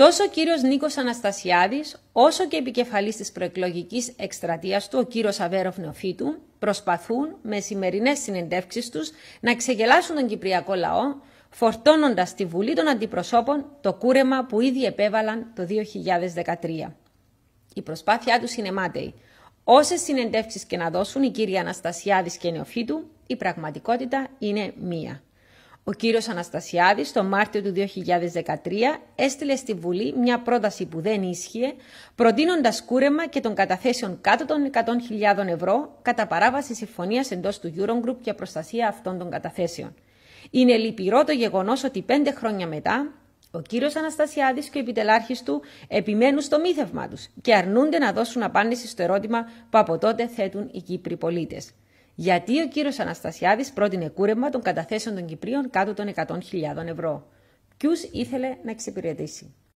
Τόσο ο κύριος Νίκος Αναστασιάδης, όσο και επικεφαλής της προεκλογικής εκστρατείας του, ο κύριος Αβέροφ Νεοφίτου, προσπαθούν με σημερινές συνεντεύξεις τους να ξεγελάσουν τον Κυπριακό λαό, φορτώνοντας στη Βουλή των Αντιπροσώπων το κούρεμα που ήδη επέβαλαν το 2013. Η προσπάθειά τους είναι μάταιη. Όσες συνεντεύξεις και να δώσουν οι κύριοι Αναστασιάδης και Νεοφίτου, η πραγματικότητα είναι μία. Ο κύριος Αναστασιάδης το Μάρτιο του 2013 έστειλε στη Βουλή μια πρόταση που δεν ίσχυε, προτείνοντας κούρεμα και των καταθέσεων κάτω των 100.000 ευρώ κατά παράβαση συμφωνίας εντός του Eurogroup για προστασία αυτών των καταθέσεων. Είναι λυπηρό το γεγονός ότι πέντε χρόνια μετά ο κύριος Αναστασιάδης και ο επιτελάρχης του επιμένουν στο μύθευμα τους και αρνούνται να δώσουν απάντηση στο ερώτημα που από τότε θέτουν οι Κύπροι πολίτες. Γιατί ο κύριος Αναστασιάδης πρότεινε κούρεμα των καταθέσεων των Κυπρίων κάτω των 100.000 ευρώ. Ποιου ήθελε να εξυπηρετήσει.